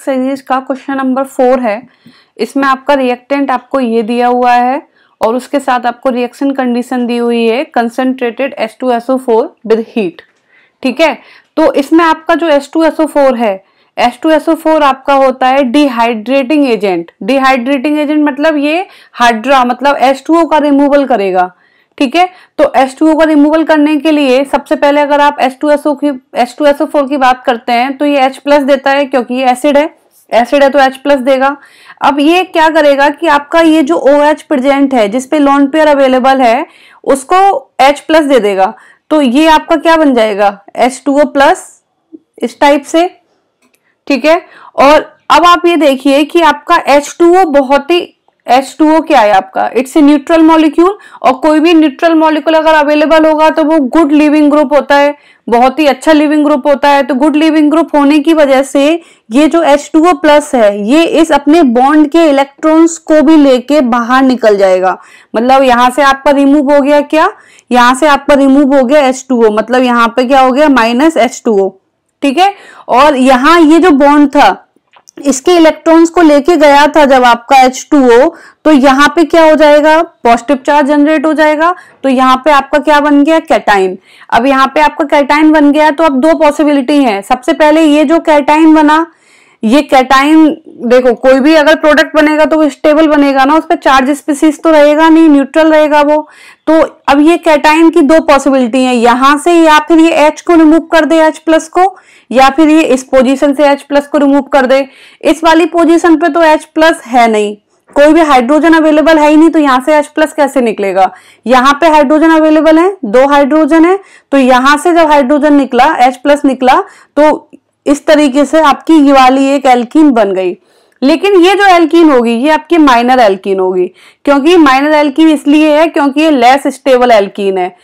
series का question number four है इसमें आपका रिएक्टेंट आपको ये दिया हुआ है और उसके साथ आपको रिएक्शन कंडीशन दी हुई है concentrated S two S O four with heat ठीक है तो इसमें आपका जो एस टू एसओ फोर है एस टू एसओ फोर आपका होता है डिहाइड्रेटिंग एजेंट डिहाइड्रेटिंग एजेंट मतलब ये हाइड्रा मतलब एस टू ओ का रिमूवल करेगा ठीक है तो H2O का रिमूवल करने के लिए सबसे पहले अगर आप H2SO की H2SO4 की बात करते हैं तो ये H प्लस देता है क्योंकि ये एसिड है एसिड है तो H प्लस देगा अब ये क्या करेगा कि आपका ये जो ओ OH प्रेजेंट है जिसपे लॉन पेयर अवेलेबल है उसको H प्लस दे देगा तो ये आपका क्या बन जाएगा एच टू ओ प्लस इस टाइप से ठीक है और अब आप ये देखिए कि आपका H2O बहुत ही एच टू ओ क्या है आपका इट्स ए न्यूट्रल मॉलिक्यूल और कोई भी न्यूट्रल मॉलिक्यूल अगर अवेलेबल होगा तो वो गुड लिविंग ग्रुप होता है बहुत ही अच्छा लिविंग ग्रुप होता है तो गुड लिविंग ग्रुप होने की वजह से ये जो एच टू ओ प्लस है ये इस अपने बॉन्ड के इलेक्ट्रॉन्स को भी लेके बाहर निकल जाएगा मतलब यहाँ से आपका रिमूव हो गया क्या यहाँ से आपका रिमूव हो गया एच टू ओ मतलब यहाँ पे क्या हो गया माइनस एच टू ओ ठीक है और यहाँ ये जो बॉन्ड था इसके इलेक्ट्रॉन्स को लेके गया था जब आपका H2O तो यहाँ पे क्या हो जाएगा पॉजिटिव चार्ज जनरेट हो जाएगा तो यहाँ पे आपका क्या बन गया कैटाइन अब यहाँ पे आपका कैटाइन बन गया तो अब दो पॉसिबिलिटी है सबसे पहले ये जो कैटाइन बना ये कैटाइन देखो कोई भी अगर प्रोडक्ट बनेगा तो वो स्टेबल बनेगा ना उस पर चार्ज स्पीसीज तो रहेगा नहीं न्यूट्रल रहेगा वो तो अब ये कैटाइन की दो पॉसिबिलिटी है यहां से या फिर ये एच को रिमूव कर दे एच प्लस को या फिर ये इस पोजीशन से एच प्लस को रिमूव कर दे इस वाली पोजिशन पे तो एच प्लस है नहीं कोई भी हाइड्रोजन अवेलेबल है ही नहीं तो यहाँ से H प्लस कैसे निकलेगा यहाँ पे हाइड्रोजन अवेलेबल है दो हाइड्रोजन है तो यहाँ से जब हाइड्रोजन निकला H प्लस निकला तो इस तरीके से आपकी ये वाली एक एल्कीन बन गई लेकिन ये जो एल्कीन होगी ये आपकी माइनर एल्कीन होगी क्योंकि माइनर एल्कीन इसलिए है क्योंकि ये लेस स्टेबल एल्कीन है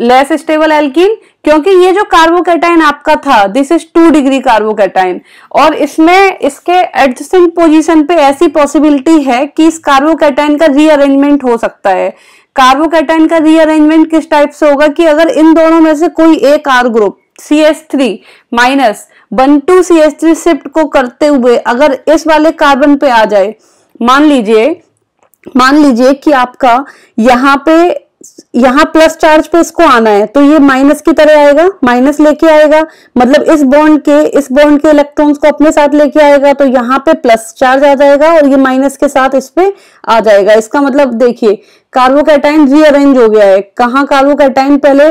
लेस स्टेबल एल्कीन क्योंकि ये जो कार्बोकेटाइन आपका था this is two degree carbocation और इसमें इसके एडजस्टिंग पोजीशन पे ऐसी पॉसिबिलिटी है कि इस कार्बोकेटाइन का रीअरेंजमेंट हो सकता है कार्बोकेटाइन का रीअरेंजमेंट किस टाइप से होगा कि अगर इन दोनों में से कोई एक R group C S three minus one two C H three shift को करते हुए अगर इस वाले कार्बन पे आ जाए मान लीजिए मान लीजिए कि आपका यहाँ पे यहाँ प्लस चार्ज पे इसको आना है तो ये माइनस की तरह आएगा माइनस लेके आएगा मतलब इस बॉन्ड के इस बॉन्ड के इलेक्ट्रॉन्स को अपने साथ लेके आएगा तो यहाँ पे प्लस चार्ज आ जाएगा और ये माइनस के साथ इस पे आ जाएगा इसका मतलब देखिए कार्बोकैटाइन रीअरेंज हो गया है कहाँ कार्बोकैटाइन पहले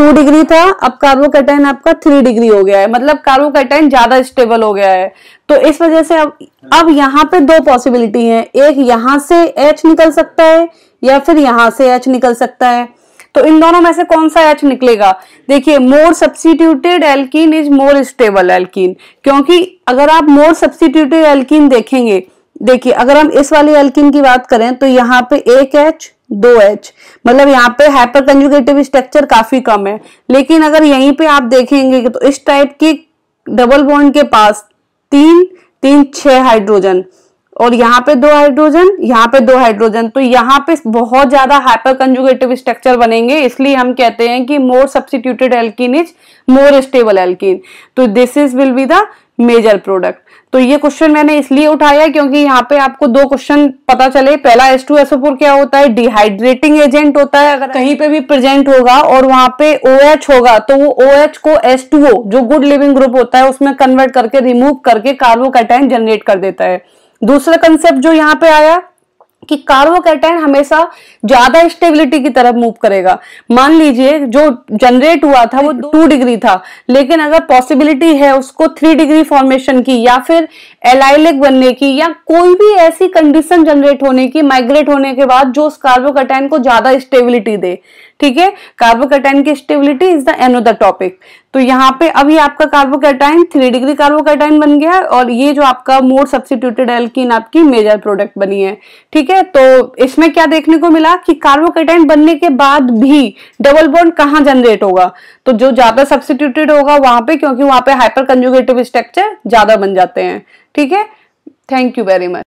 टू डिग्री था अब कार्बोकैटाइन आपका थ्री डिग्री हो गया है मतलब कार्बोकैटाइन ज्यादा स्टेबल हो गया है तो इस वजह से अब अब यहाँ पे दो पॉसिबिलिटी है एक यहां से एच निकल सकता है या फिर यहां से एच निकल सकता है तो इन दोनों में से कौन सा एच निकलेगा देखिए more substituted alkene is more stable alkene क्योंकि अगर आप मोर सब्सिट्यूटेड एल्किन देखेंगे देखिए अगर हम इस वाले एल्किन की बात करें तो यहाँ पे एक एच दो एच मतलब यहाँ पे हाइपर कंजुगेटिव स्ट्रक्चर काफी कम है लेकिन अगर यहीं पे आप देखेंगे तो इस टाइप की डबल बॉन्ड के पास तीन तीन छह हाइड्रोजन और यहाँ पे दो हाइड्रोजन यहाँ पे दो हाइड्रोजन तो यहाँ पे बहुत ज्यादा हाइपर कंजुगेटिव स्ट्रक्चर बनेंगे इसलिए हम कहते हैं कि more substituted alkene is more stable alkene तो this is will be the major product तो ये क्वेश्चन मैंने इसलिए उठाया क्योंकि यहाँ पे आपको दो क्वेश्चन पता चले पहला एस टू फोर क्या होता है डिहाइड्रेटिंग एजेंट होता है अगर कहीं पे भी प्रेजेंट होगा और वहां पे OH होगा तो वो ओ OH को एस ओ जो गुड लिविंग ग्रुप होता है उसमें कन्वर्ट करके रिमूव करके कार्बोकैटाइन जनरेट कर देता है दूसरा कंसेप्ट जो यहाँ पे आया कि कार्बोकैटायन हमेशा ज्यादा स्टेबिलिटी की तरफ मूव करेगा मान लीजिए जो जनरेट हुआ था वो टू डिग्री था लेकिन अगर पॉसिबिलिटी है उसको थ्री डिग्री फॉर्मेशन की या फिर एलाइलिक बनने की या कोई भी ऐसी कंडीशन जनरेट होने की माइग्रेट होने के बाद जो उस कार्बोकैटायन को ज्यादा स्टेबिलिटी दे ठीक है कार्बोकैटायन की stability is the another the topic तो यहाँ पे अभी आपका कार्बोकेटाइन थ्री डिग्री कार्बोकेटाइन बन गया है और ये जो आपका मोर सब्सिट्यूटेड एल्किन आपकी मेजर प्रोडक्ट बनी है ठीक है तो इसमें क्या देखने को मिला कि कार्बोकेटाइन बनने के बाद भी डबल बॉन्ड कहाँ जनरेट होगा तो जो ज्यादा सब्सिट्यूटेड होगा वहां पे क्योंकि वहां पे हाइपर कंजुगेटिव स्ट्रक्चर ज्यादा बन जाते हैं ठीक है थैंक यू वेरी मच